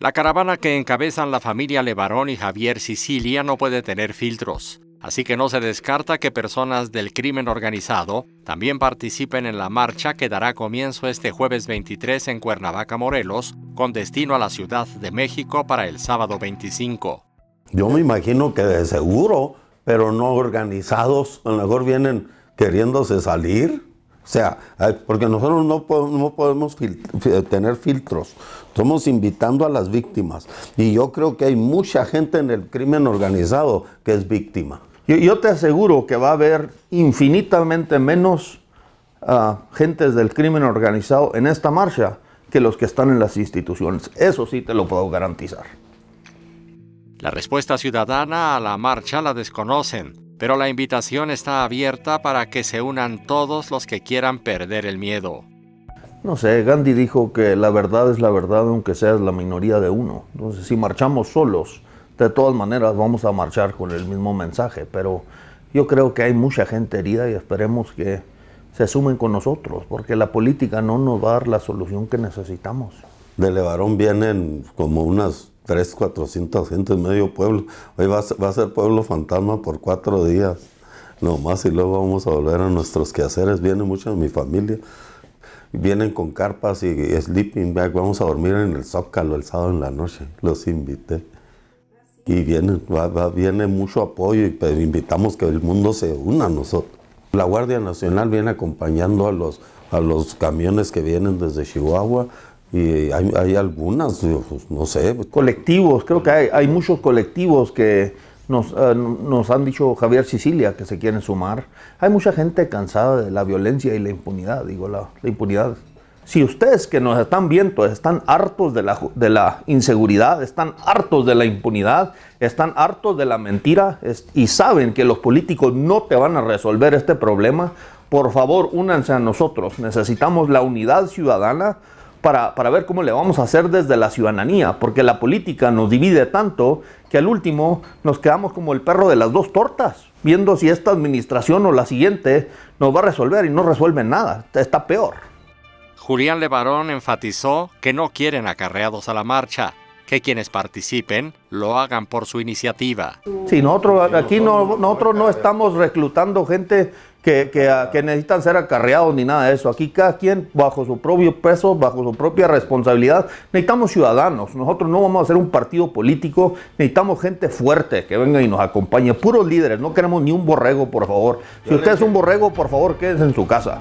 La caravana que encabezan la familia Levarón y Javier Sicilia no puede tener filtros, así que no se descarta que personas del crimen organizado también participen en la marcha que dará comienzo este jueves 23 en Cuernavaca, Morelos, con destino a la Ciudad de México para el sábado 25. Yo me imagino que de seguro, pero no organizados, a lo mejor vienen queriéndose salir. O sea, porque nosotros no, no podemos tener filtros. Estamos invitando a las víctimas. Y yo creo que hay mucha gente en el crimen organizado que es víctima. Yo, yo te aseguro que va a haber infinitamente menos uh, gentes del crimen organizado en esta marcha que los que están en las instituciones. Eso sí te lo puedo garantizar. La respuesta ciudadana a la marcha la desconocen. Pero la invitación está abierta para que se unan todos los que quieran perder el miedo. No sé, Gandhi dijo que la verdad es la verdad aunque seas la minoría de uno. Entonces, si marchamos solos, de todas maneras vamos a marchar con el mismo mensaje, pero yo creo que hay mucha gente herida y esperemos que se sumen con nosotros, porque la política no nos va a dar la solución que necesitamos. De Levarón vienen como unas tres, 400 gente medio pueblo. Hoy va a, ser, va a ser pueblo fantasma por cuatro días, nomás, y luego vamos a volver a nuestros quehaceres. Viene mucha de mi familia, vienen con carpas y sleeping bag. Vamos a dormir en el Zócalo el sábado en la noche. Los invité. Y viene, va, viene mucho apoyo y pues, invitamos que el mundo se una a nosotros. La Guardia Nacional viene acompañando a los, a los camiones que vienen desde Chihuahua, y hay, algunas, pues, no sé. Pues, colectivos, creo que hay, muchos colectivos que nos, eh, nos han dicho Javier Sicilia que se quieren sumar. Hay mucha gente cansada de la violencia y la impunidad, digo, la, impunidad. Si ustedes que nos están viendo están hartos de la, de la inseguridad, están hartos de la impunidad, están hartos de la mentira y saben que los políticos no te van a resolver este problema, por favor únanse a nosotros. Necesitamos la unidad ciudadana para, ver cómo le vamos a hacer desde la ciudadanía, porque la política nos divide tanto que al último nos quedamos como el perro de las dos tortas, viendo si esta administración o la siguiente nos va a resolver y no resuelve nada, está peor. Julián Levarón enfatizó que no quieren acarreados a la marcha, que quienes participen lo hagan por su iniciativa. Sí, nosotros aquí nosotros no estamos reclutando gente que, necesitan ser acarreados ni nada de eso. Aquí cada quien bajo su propio peso, bajo su propia responsabilidad. Necesitamos ciudadanos. Nosotros no vamos a ser un partido político. Necesitamos gente fuerte que venga y nos acompañe. Puros líderes. No queremos ni un borrego, por favor. Si usted es un borrego, por favor, quédese en su casa.